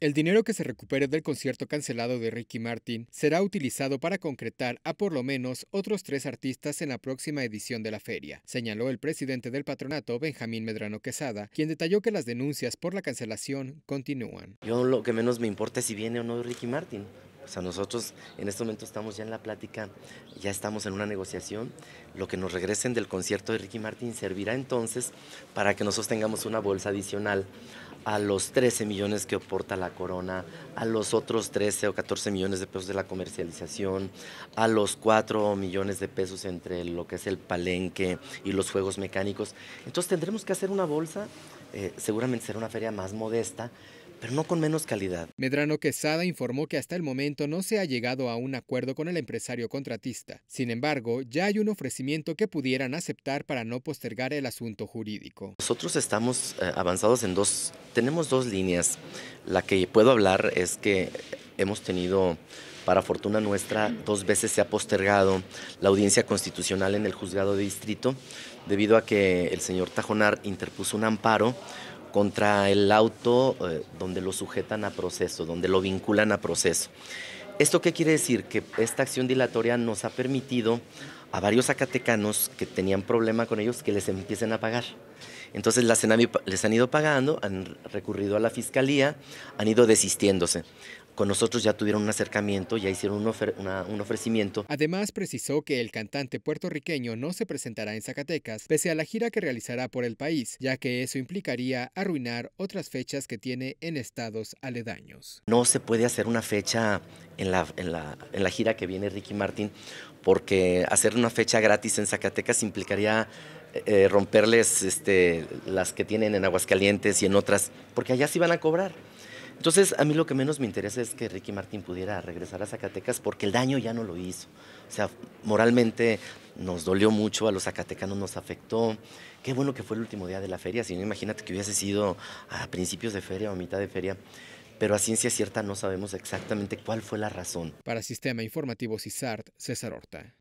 El dinero que se recupere del concierto cancelado de Ricky Martin será utilizado para concretar a por lo menos otros tres artistas en la próxima edición de la feria, señaló el presidente del patronato, Benjamín Medrano Quesada, quien detalló que las denuncias por la cancelación continúan. Yo lo que menos me importa es si viene o no Ricky Martin. O sea, nosotros en este momento estamos ya en la plática, ya estamos en una negociación. Lo que nos regresen del concierto de Ricky Martin servirá entonces para que nosotros tengamos una bolsa adicional a los 13 millones que aporta la corona, a los otros 13 o 14 millones de pesos de la comercialización, a los 4 millones de pesos entre lo que es el palenque y los juegos mecánicos. Entonces tendremos que hacer una bolsa, eh, seguramente será una feria más modesta, pero no con menos calidad. Medrano Quesada informó que hasta el momento no se ha llegado a un acuerdo con el empresario contratista. Sin embargo, ya hay un ofrecimiento que pudieran aceptar para no postergar el asunto jurídico. Nosotros estamos eh, avanzados en dos, tenemos dos líneas. La que puedo hablar es que hemos tenido para fortuna nuestra, dos veces se ha postergado la audiencia constitucional en el juzgado de distrito debido a que el señor Tajonar interpuso un amparo contra el auto eh, donde lo sujetan a proceso, donde lo vinculan a proceso. ¿Esto qué quiere decir? Que esta acción dilatoria nos ha permitido a varios zacatecanos que tenían problema con ellos que les empiecen a pagar. Entonces las Cenami les han ido pagando, han recurrido a la fiscalía, han ido desistiéndose. Con nosotros ya tuvieron un acercamiento, ya hicieron un, ofrecimiento. Además, precisó que el cantante puertorriqueño no se presentará en Zacatecas, pese a la gira que realizará por el país, ya que eso implicaría arruinar otras fechas que tiene en estados aledaños. No se puede hacer una fecha en la, en la gira que viene Ricky Martin, porque hacer una fecha gratis en Zacatecas implicaría eh, romperles este, las que tienen en Aguascalientes y en otras, porque allá sí van a cobrar. Entonces, a mí lo que menos me interesa es que Ricky Martín pudiera regresar a Zacatecas porque el daño ya no lo hizo. O sea, moralmente nos dolió mucho, a los zacatecanos nos afectó. Qué bueno que fue el último día de la feria, si no imagínate que hubiese sido a principios de feria o a mitad de feria pero a ciencia cierta no sabemos exactamente cuál fue la razón. Para Sistema Informativo CISART, César Horta.